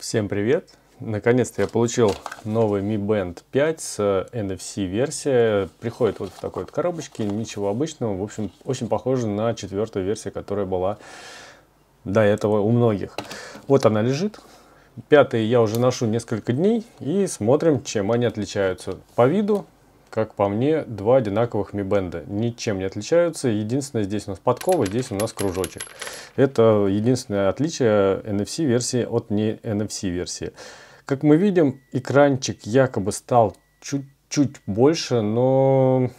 Всем привет! Наконец-то я получил новый Mi Band 5 с NFC-версия. Приходит вот в такой вот коробочке, ничего обычного. В общем, очень похоже на четвертую версию, которая была до этого у многих. Вот она лежит. Пятый я уже ношу несколько дней и смотрим, чем они отличаются. По виду как по мне, два одинаковых Mi Band. Ничем не отличаются. Единственное, здесь у нас подкова, здесь у нас кружочек. Это единственное отличие NFC версии от не NFC версии. Как мы видим, экранчик якобы стал чуть-чуть больше, но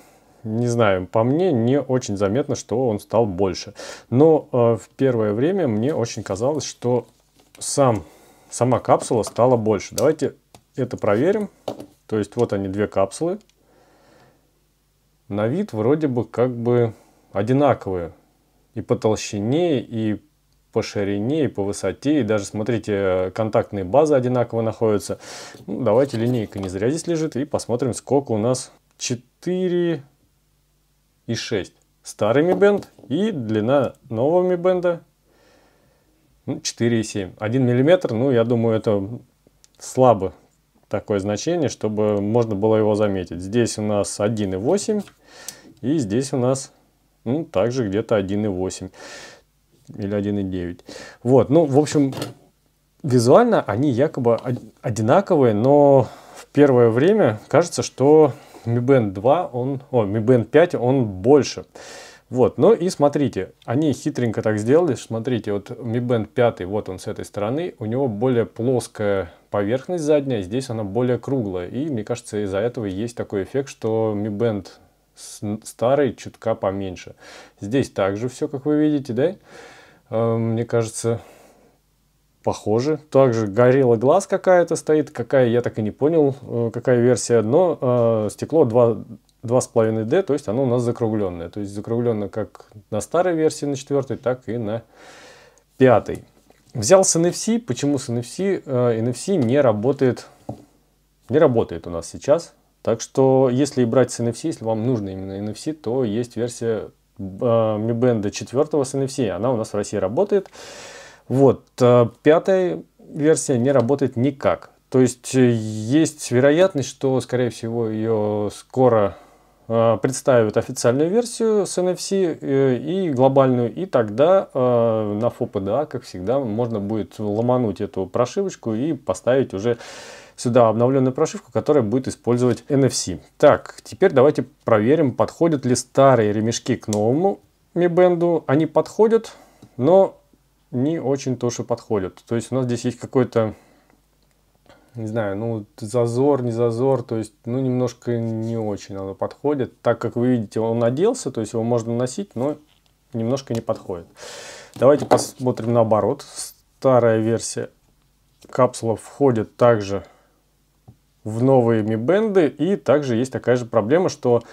не знаю, по мне не очень заметно, что он стал больше. Но э, в первое время мне очень казалось, что сам, сама капсула стала больше. Давайте это проверим. То есть вот они две капсулы, на вид вроде бы как бы одинаковые и по толщине, и по ширине, и по высоте, и даже, смотрите, контактные базы одинаково находятся. Ну, давайте линейка не зря здесь лежит, и посмотрим, сколько у нас 4 и 6. Старый Mi Band и длина нового Mi Band 4,7. Ну, 1 миллиметр, ну, я думаю, это слабо такое значение, чтобы можно было его заметить. Здесь у нас 1,8 и здесь у нас ну, также где-то 1,8 или 1,9. Вот, ну, в общем, визуально они якобы одинаковые, но в первое время кажется, что Mi Band 2, он, о, Mi Band 5, он больше. Вот, ну и смотрите, они хитренько так сделали, смотрите, вот Mi Band 5, вот он с этой стороны, у него более плоская поверхность задняя, а здесь она более круглая. И мне кажется, из-за этого есть такой эффект, что Mi Band старый чутка поменьше. Здесь также все, как вы видите, да? Э, мне кажется, похоже. Также горела глаз какая-то стоит, какая, я так и не понял, э, какая версия, но э, стекло 2, 2,5D, то есть оно у нас закругленное. То есть закругленное как на старой версии, на четвертой, так и на пятой. Взял с NFC. Почему с NFC? NFC э, не работает, не работает у нас сейчас. Так что, если брать с NFC, если вам нужно именно NFC, то есть версия э, Mi Band 4 с NFC. Она у нас в России работает. Вот. Э, пятая версия не работает никак. То есть, э, есть вероятность, что, скорее всего, ее скоро Э, представят официальную версию с NFC э, и глобальную, и тогда э, на ФОПДА, как всегда, можно будет ломануть эту прошивочку и поставить уже сюда обновленную прошивку, которая будет использовать NFC. Так, теперь давайте проверим, подходят ли старые ремешки к новому Mi Band. Они подходят, но не очень тоже подходят. То есть у нас здесь есть какой-то не знаю, ну, зазор, не зазор, то есть, ну, немножко не очень оно подходит. Так как вы видите, он наделся, то есть его можно носить, но немножко не подходит. Давайте посмотрим наоборот. Старая версия капсула входит также в новые мибенды и также есть такая же проблема, что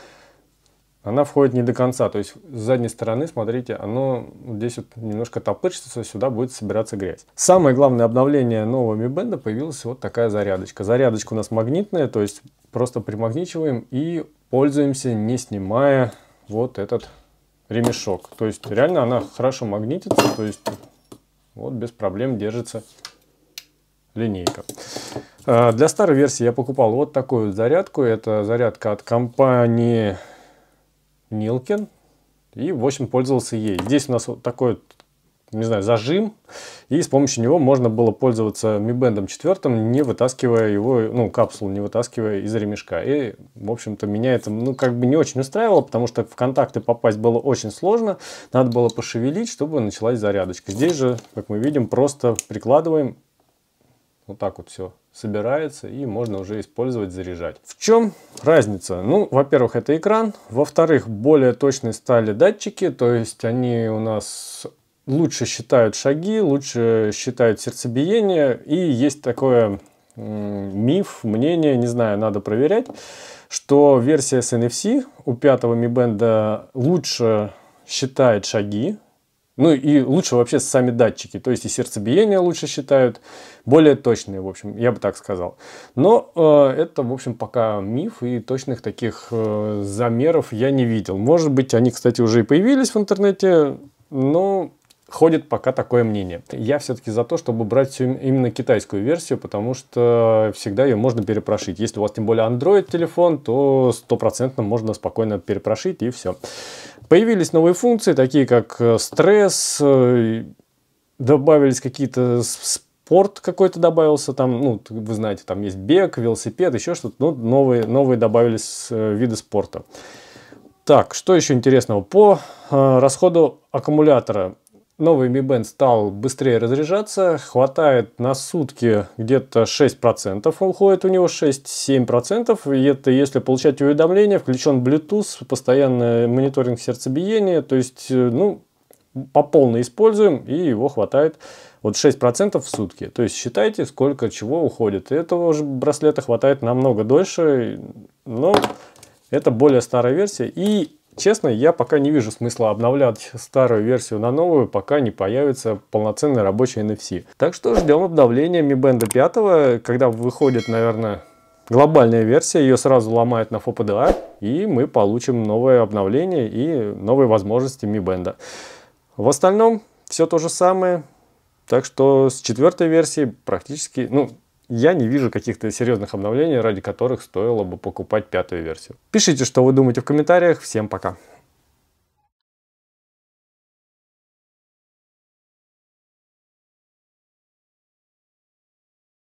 она входит не до конца. То есть с задней стороны, смотрите, оно здесь вот немножко топырчится, сюда будет собираться грязь. Самое главное обновление нового Mi Band появилась вот такая зарядочка. Зарядочка у нас магнитная, то есть просто примагничиваем и пользуемся, не снимая вот этот ремешок. То есть реально она хорошо магнитится, то есть вот без проблем держится линейка. А, для старой версии я покупал вот такую зарядку. Это зарядка от компании Нилкин. И, в общем, пользовался ей. Здесь у нас вот такой, не знаю, зажим. И с помощью него можно было пользоваться Mi Band 4, не вытаскивая его, ну, капсулу не вытаскивая из ремешка. И, в общем-то, меня это, ну, как бы не очень устраивало, потому что в контакты попасть было очень сложно. Надо было пошевелить, чтобы началась зарядочка. Здесь же, как мы видим, просто прикладываем вот так вот все собирается и можно уже использовать, заряжать. В чем разница? Ну, во-первых, это экран. Во-вторых, более точные стали датчики, то есть они у нас лучше считают шаги, лучше считают сердцебиение. И есть такое миф, мнение, не знаю, надо проверять, что версия с NFC у пятого Mi Band лучше считает шаги, ну и лучше вообще сами датчики, то есть и сердцебиение лучше считают, более точные, в общем, я бы так сказал. Но э, это, в общем, пока миф, и точных таких э, замеров я не видел. Может быть, они, кстати, уже и появились в интернете, но Ходит пока такое мнение. Я все-таки за то, чтобы брать всю именно китайскую версию, потому что всегда ее можно перепрошить. Если у вас тем более Android телефон, то стопроцентно можно спокойно перепрошить и все. Появились новые функции, такие как э, стресс, э, добавились какие-то спорт какой-то добавился, там, ну, вы знаете, там есть бег, велосипед, еще что-то, ну, новые, новые добавились э, виды спорта. Так, что еще интересного? По э, расходу аккумулятора Новый Mi Band стал быстрее разряжаться, хватает на сутки где-то 6%, уходит у него 6-7%, и это если получать уведомления, включен Bluetooth, постоянный мониторинг сердцебиения, то есть, э, ну, по полной используем, и его хватает вот 6% в сутки. То есть считайте, сколько чего уходит. этого же браслета хватает намного дольше, но это более старая версия. И Честно, я пока не вижу смысла обновлять старую версию на новую, пока не появится полноценный рабочий NFC. Так что ждем обновления Mi Band 5, когда выходит, наверное, глобальная версия, ее сразу ломают на FOPDA, а, и мы получим новое обновление и новые возможности Mi Band. В остальном все то же самое. Так что с четвертой версии практически, ну, я не вижу каких-то серьезных обновлений, ради которых стоило бы покупать пятую версию. Пишите, что вы думаете в комментариях. Всем пока.